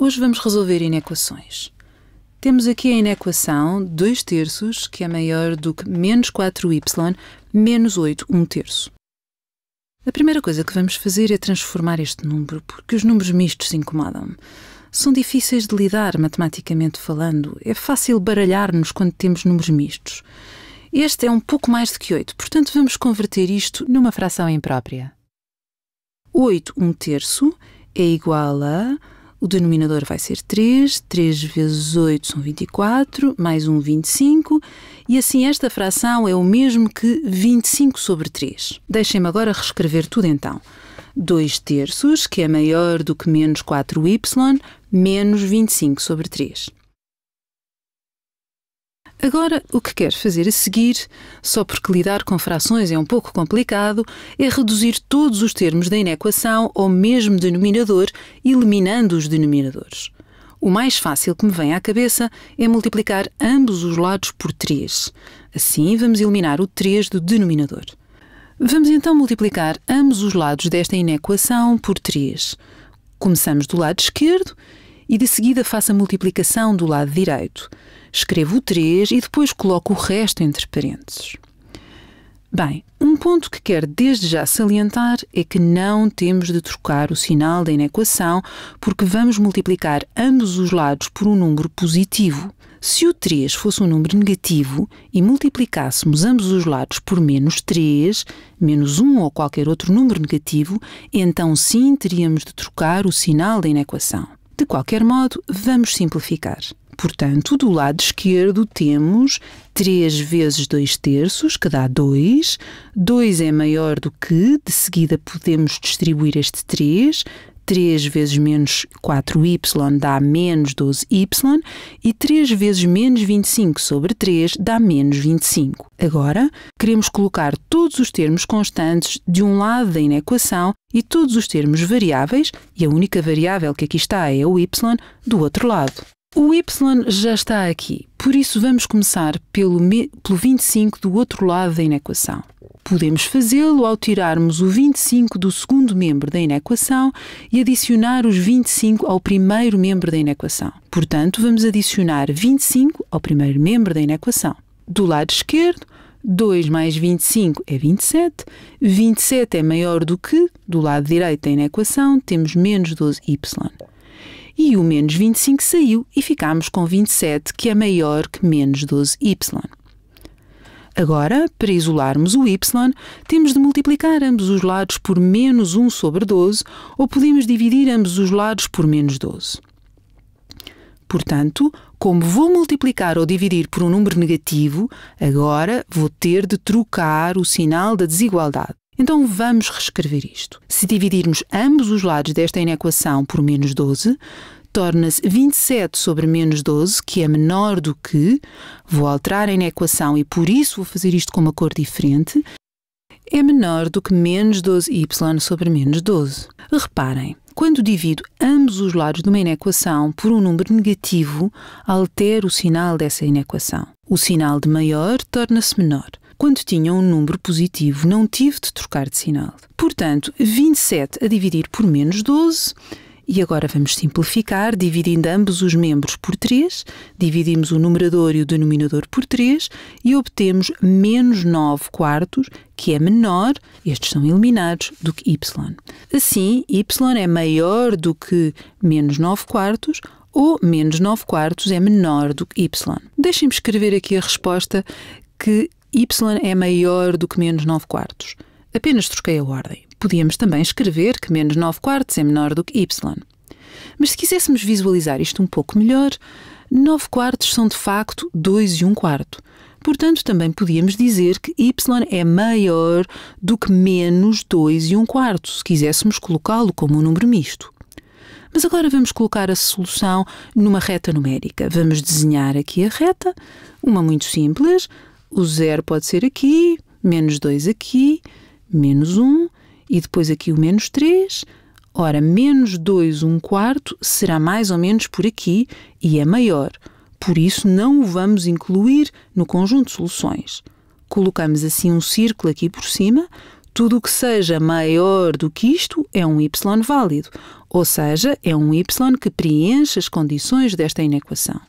Hoje vamos resolver inequações. Temos aqui a inequação 2 terços, que é maior do que menos 4y, menos 8, 1 terço. A primeira coisa que vamos fazer é transformar este número, porque os números mistos incomodam-me. São difíceis de lidar, matematicamente falando. É fácil baralhar-nos quando temos números mistos. Este é um pouco mais do que 8, portanto vamos converter isto numa fração imprópria. 8, 1 terço, é igual a o denominador vai ser 3, 3 vezes 8 são 24, mais 1, 25, e assim esta fração é o mesmo que 25 sobre 3. Deixem-me agora reescrever tudo então. 2 terços, que é maior do que menos 4y, menos 25 sobre 3. Agora, o que quero fazer a seguir, só porque lidar com frações é um pouco complicado, é reduzir todos os termos da inequação ao mesmo denominador eliminando os denominadores. O mais fácil que me vem à cabeça é multiplicar ambos os lados por 3. Assim, vamos eliminar o 3 do denominador. Vamos então multiplicar ambos os lados desta inequação por 3. Começamos do lado esquerdo e de seguida faço a multiplicação do lado direito. Escrevo o 3 e depois coloco o resto entre parênteses. Bem, um ponto que quero desde já salientar é que não temos de trocar o sinal da inequação porque vamos multiplicar ambos os lados por um número positivo. Se o 3 fosse um número negativo e multiplicássemos ambos os lados por menos 3, menos 1 ou qualquer outro número negativo, então sim teríamos de trocar o sinal da inequação. De qualquer modo, vamos simplificar. Portanto, do lado esquerdo temos 3 vezes 2 terços, que dá 2. 2 é maior do que, de seguida podemos distribuir este 3. 3 vezes menos 4y dá menos 12y e 3 vezes menos 25 sobre 3 dá menos 25. Agora, queremos colocar todos os termos constantes de um lado da inequação e todos os termos variáveis, e a única variável que aqui está é o y, do outro lado. O Y já está aqui, por isso vamos começar pelo, pelo 25 do outro lado da inequação. Podemos fazê-lo ao tirarmos o 25 do segundo membro da inequação e adicionar os 25 ao primeiro membro da inequação. Portanto, vamos adicionar 25 ao primeiro membro da inequação. Do lado esquerdo, 2 mais 25 é 27, 27 é maior do que, do lado direito da inequação, temos menos 12y e o menos 25 saiu e ficámos com 27, que é maior que menos 12y. Agora, para isolarmos o y, temos de multiplicar ambos os lados por menos 1 sobre 12 ou podemos dividir ambos os lados por menos 12. Portanto, como vou multiplicar ou dividir por um número negativo, agora vou ter de trocar o sinal da desigualdade. Então vamos reescrever isto. Se dividirmos ambos os lados desta inequação por menos 12, torna-se 27 sobre menos 12, que é menor do que, vou alterar a inequação e por isso vou fazer isto com uma cor diferente, é menor do que menos 12y sobre menos 12. Reparem, quando divido ambos os lados de uma inequação por um número negativo, altero o sinal dessa inequação. O sinal de maior torna-se menor quando tinha um número positivo. Não tive de trocar de sinal. Portanto, 27 a dividir por menos 12. E agora vamos simplificar, dividindo ambos os membros por 3, dividimos o numerador e o denominador por 3 e obtemos menos 9 quartos, que é menor, estes são eliminados, do que y. Assim, y é maior do que menos 9 quartos, ou menos 9 quartos é menor do que y. Deixem-me escrever aqui a resposta que Y é maior do que menos 9 quartos. Apenas troquei a ordem. Podíamos também escrever que menos 9 quartos é menor do que Y. Mas se quiséssemos visualizar isto um pouco melhor, 9 quartos são de facto 2 e 1 quarto. Portanto, também podíamos dizer que y é maior do que menos 2 e 1 quarto, se quiséssemos colocá-lo como um número misto. Mas agora vamos colocar a solução numa reta numérica. Vamos desenhar aqui a reta, uma muito simples, o zero pode ser aqui, menos 2 aqui, menos 1 e depois aqui o menos 3. Ora, menos 2, 1 quarto será mais ou menos por aqui e é maior. Por isso, não o vamos incluir no conjunto de soluções. Colocamos assim um círculo aqui por cima. Tudo o que seja maior do que isto é um y válido, ou seja, é um y que preenche as condições desta inequação.